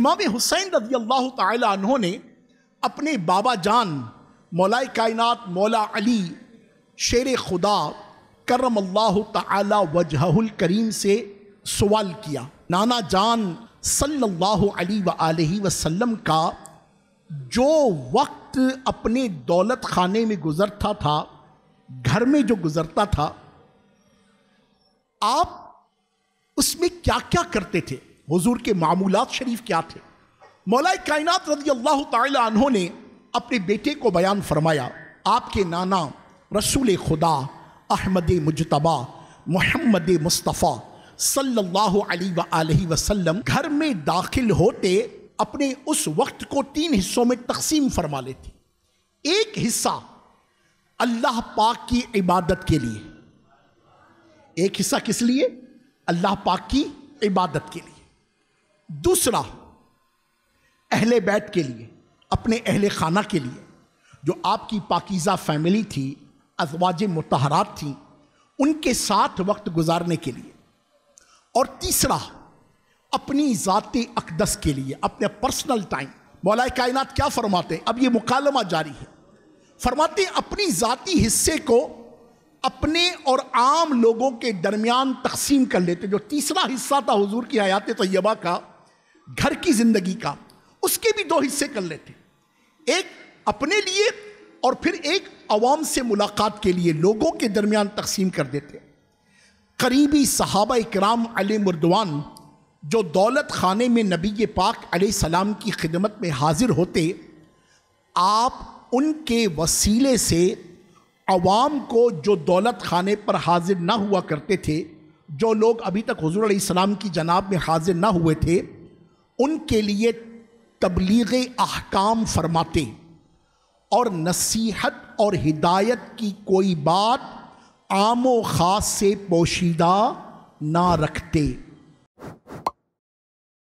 इमाम हुसैन रजी अल्लाह तहों ने अपने बाबा जान मौलाए कायनात मौला अली शेर खुदा करम अल्लाह वजहुल करीम से सवाल किया नाना जान सल्लल्लाहु अलैहि वसल्लम का जो वक्त अपने दौलत खाने में गुजरता था घर में जो गुजरता था आप उसमें क्या क्या करते थे हुजूर के मामूल शरीफ क्या थे मौलाए कायनात रजी अल्लाह तह ने अपने बेटे को बयान फरमाया आपके नाना रसूल खुदा अहमद मुजतबा मोहम्मद मुस्तफ़ा सल्लल्लाहु अलैहि वसल्लम घर में दाखिल होते अपने उस वक्त को तीन हिस्सों में तकसीम फरमा लेते एक हिस्सा अल्लाह पाक की इबादत के लिए एक हिस्सा किस लिए अल्लाह पाक की इबादत के लिए दूसरा अहले बैत के लिए अपने अहले खाना के लिए जो आपकी पाकिज़ा फैमिली थी अजवाज मतहरात थी उनके साथ वक्त गुजारने के लिए और तीसरा अपनी ज़ात अकदस के लिए अपने पर्सनल टाइम मौलाए कायनात क्या फरमाते हैं अब ये मुकालमा जारी है फरमाते हैं अपनी ज़ाती हिस्से को अपने और आम लोगों के दरमियान तकसीम कर लेते जो तीसरा हिस्सा था हुजूर की हयात तय्यबा का घर की जिंदगी का उसके भी दो हिस्से कर लेते एक अपने लिए और फिर एक आवाम से मुलाकात के लिए लोगों के दरमियान तकसीम कर देते करीबी सहाबा इकराम अली मरदवान जो दौलत खाने में नबी पाक सलाम की खिदमत में हाजिर होते आप उनके वसीले से आवाम को जो दौलत खाने पर हाजिर ना हुआ करते थे जो लोग अभी तक हजूर सलाम की जनाब में हाजिर ना हुए थे उनके लिए तबलीग अहकाम फरमाते और नसीहत और हिदायत की कोई बात आमो ख़ास से पोशीदा ना रखते